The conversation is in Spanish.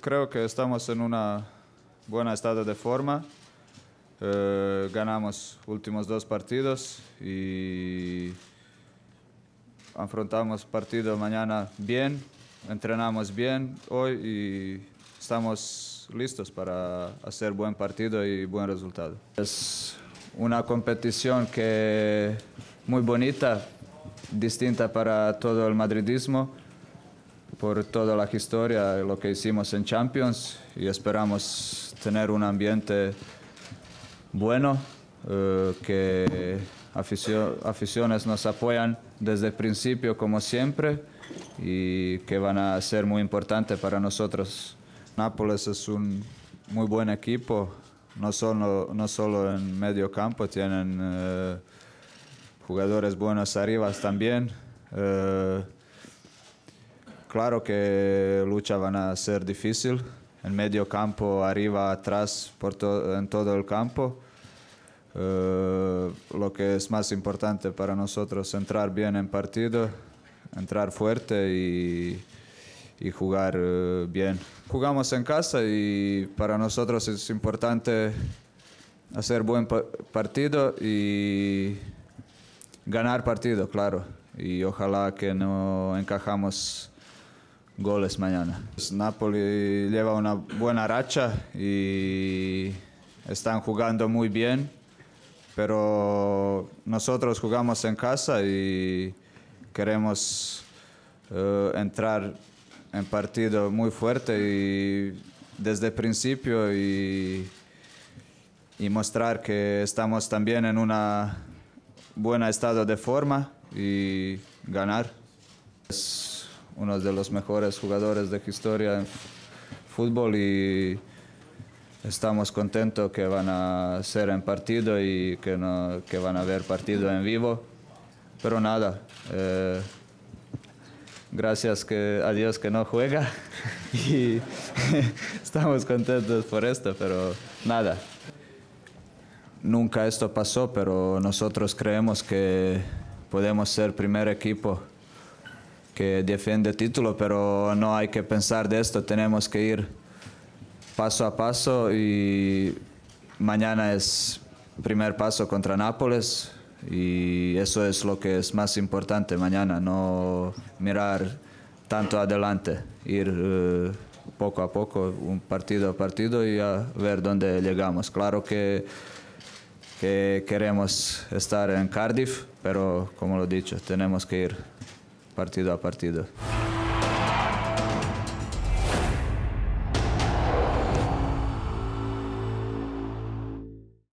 Creo que estamos en una buena estado de forma. Eh, ganamos últimos dos partidos y afrontamos partido mañana bien, entrenamos bien hoy y estamos listos para hacer buen partido y buen resultado. Es una competición que muy bonita, distinta para todo el madridismo por toda la historia, lo que hicimos en Champions y esperamos tener un ambiente bueno, eh, que aficiones nos apoyan desde el principio como siempre y que van a ser muy importantes para nosotros. Nápoles es un muy buen equipo, no solo, no solo en medio campo, tienen eh, jugadores buenos arriba también. Eh, Claro que lucha van a ser difícil, en medio campo, arriba, atrás, por en todo el campo. Eh, lo que es más importante para nosotros entrar bien en partido, entrar fuerte y, jugar eh, bien. Jugamos en casa y para nosotros es importante hacer buen partido y ganar partido, claro. Y ojalá que no encajamos goles mañana. Pues Napoli lleva una buena racha y están jugando muy bien, pero nosotros jugamos en casa y queremos eh, entrar en partido muy fuerte y desde el principio y, mostrar que estamos también en un buen estado de forma y ganar uno de los mejores jugadores de historia en fútbol y estamos contentos que van a ser en partido y que, no, que van a ver partido en vivo. Pero nada, eh, gracias a Dios que no juega y estamos contentos por esto, pero nada. Nunca esto pasó, pero nosotros creemos que podemos ser primer equipo que defiende título, pero no hay que pensar de esto, tenemos que ir paso a paso y mañana es primer paso contra Nápoles y eso es lo que es más importante mañana, no mirar tanto adelante, ir eh, poco a poco, un partido a partido y a ver dónde llegamos. Claro que, que queremos estar en Cardiff, pero como lo he dicho, tenemos que ir partido a partido